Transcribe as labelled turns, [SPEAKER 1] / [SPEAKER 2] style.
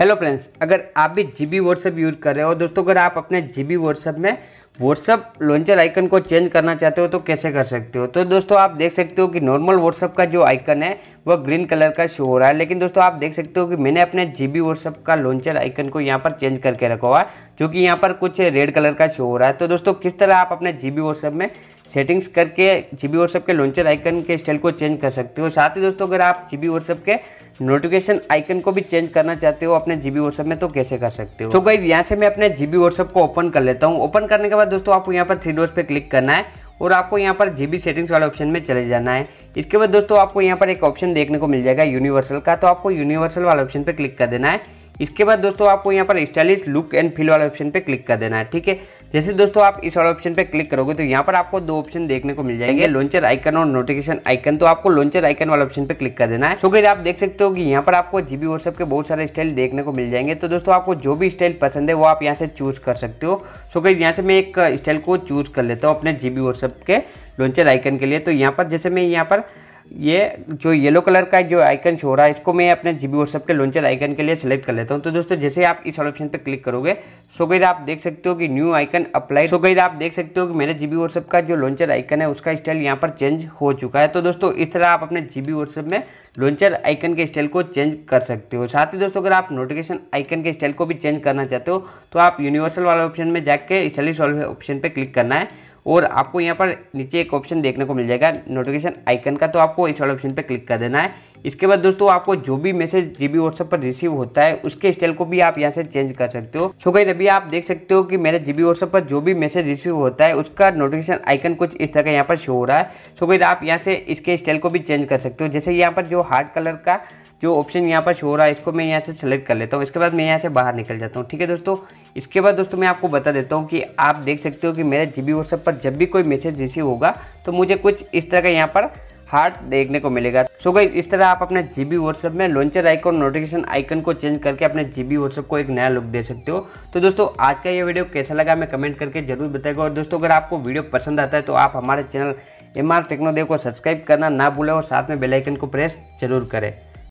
[SPEAKER 1] hello friends अगर आप भी जी बी व्हाट्सअप यूज़ कर रहे हो दोस्तों अगर आप अपने जी बी व्हाट्सअप में व्हाट्सअप लॉन्चर आइकन को चेंज करना चाहते हो तो कैसे कर सकते हो तो दोस्तों आप देख सकते हो कि नॉर्मल व्हाट्सअप का जो आइकन है वह ग्रीन कलर का शो हो रहा है लेकिन दोस्तों आप देख सकते हो कि मैंने अपने जी बी व्हाट्सअप का लॉन्चर आइकन को यहाँ पर चेंज करके रखा हुआ है जो कि यहाँ पर कुछ रेड कलर का शो हो रहा है तो दोस्तों किस तरह आप अपने जी बी व्हाट्सएप में सेटिंग्स करके जी बी व्हाट्सएप के लॉन्चर आइकन के स्टाइल को चेंज कर सकते हो साथ ही दोस्तों अगर आप जी बी के नोटिफिकेशन आइकन को भी चेंज करना चाहते हो अपने जी व्हाट्सएप में तो कैसे कर सकते हो तो भाई यहाँ से मैं अपने जी बी को ओपन कर लेता हूँ ओपन करने के बाद दोस्तों आपको यहाँ पर थ्री डोज पे क्लिक करना है और आपको यहाँ पर जीबी सेटिंग्स वाले ऑप्शन में चले जाना है इसके बाद दोस्तों आपको यहाँ पर एक ऑप्शन देखने को मिल जाएगा यूनिवर्सल का तो आपको यूनिवर्सल वाले ऑप्शन पर क्लिक कर देना है इसके बाद दोस्तों आपको यहाँ पर स्टाइलिश लुक एंड फील वाले ऑप्शन पर क्लिक कर देना है ठीक है जैसे दोस्तों आप इस वाले ऑप्शन पे क्लिक करोगे तो यहाँ पर आपको दो ऑप्शन देखने को मिल जाएंगे लॉन्चर आइकन और नोटिफिकेशन आइकन तो आपको लॉन्चर आइकन वाले ऑप्शन पे क्लिक कर देना है सो फिर आप देख सकते हो कि यहाँ पर आपको जीबी व्हाट्सएप के बहुत सारे स्टाइल देखने को मिल जाएंगे तो दोस्तों आपको जो भी स्टाइल पसंद है वो आप यहाँ से चूज कर सकते हो सो फिर यहाँ से मैं एक स्टाइल को चूज कर लेता हूँ अपने जीबी व्हाट्सएप के लॉन्चर आइकन के लिए तो यहाँ पर जैसे मैं यहाँ पर ये जो येलो कलर का जो आइकन शो रहा है इसको मैं अपने जी बी के लॉन्चर आइकन के लिए सेलेक्ट कर लेता हूँ तो दोस्तों जैसे आप इस ऑप्शन पर क्लिक करोगे सो गई आप देख सकते हो कि न्यू आइकन अप्लाई सो गई आप देख सकते हो कि मेरे जी बी व्हाट्सएप का जो लॉन्चर आइकन है उसका स्टाइल यहाँ पर चेंज हो चुका है तो दोस्तों इस तरह आप अपने जी बी में लॉन्चर आइकन के स्टाइल को चेंज कर सकते हो साथ ही दोस्तों अगर आप नोटिफिकेशन आइकन के स्टाइल को भी चेंज करना चाहते हो तो आप यूनिवर्सल वाले ऑप्शन में जाकर स्टाइलिश वाले ऑप्शन पर क्लिक करना है और आपको यहाँ पर नीचे एक ऑप्शन देखने को मिल जाएगा नोटिफिकेशन आइकन का तो आपको इस वाले ऑप्शन पर क्लिक कर देना है इसके बाद दोस्तों आपको जो भी मैसेज जी बी व्हाट्सएप पर रिसीव होता है उसके स्टाइल को भी आप यहाँ से चेंज कर सकते हो सो गई अभी आप देख सकते हो कि मेरे जी बी व्हाट्सएप पर जो भी मैसेज रिसीव होता है उसका नोटिफिकेशन आइकन कुछ इस तरह का यहाँ पर शो हो रहा है सो गई आप यहाँ से इसके स्टाइल को भी चेंज कर सकते हो जैसे यहाँ पर जो हार्ड कलर का जो ऑप्शन यहाँ पर शो हो रहा है इसको मैं यहाँ से सेलेक्ट कर लेता हूँ इसके बाद मैं यहाँ से बाहर निकल जाता हूँ ठीक है दोस्तों इसके बाद दोस्तों मैं आपको बता देता हूँ कि आप देख सकते हो कि मेरे जी बी व्हाट्सएप पर जब भी कोई मैसेज रिसीव होगा तो मुझे कुछ इस तरह का यहाँ पर हार्ट देखने को मिलेगा सो so गई इस तरह आप अपने जी बी व्हाट्सएप में लॉन्चर आइकन नोटिफिकेशन आइकन को चेंज करके अपने जी बी व्हाट्सएप को एक नया लुक दे सकते हो तो दोस्तों आज का ये वीडियो कैसा लगा हमें कमेंट करके जरूर बताएगा और दोस्तों अगर आपको वीडियो पसंद आता है तो आप हमारे चैनल एम आर टेक्नोदेव को सब्सक्राइब करना ना भूलें और साथ में बेलाइकन को प्रेस जरूर करें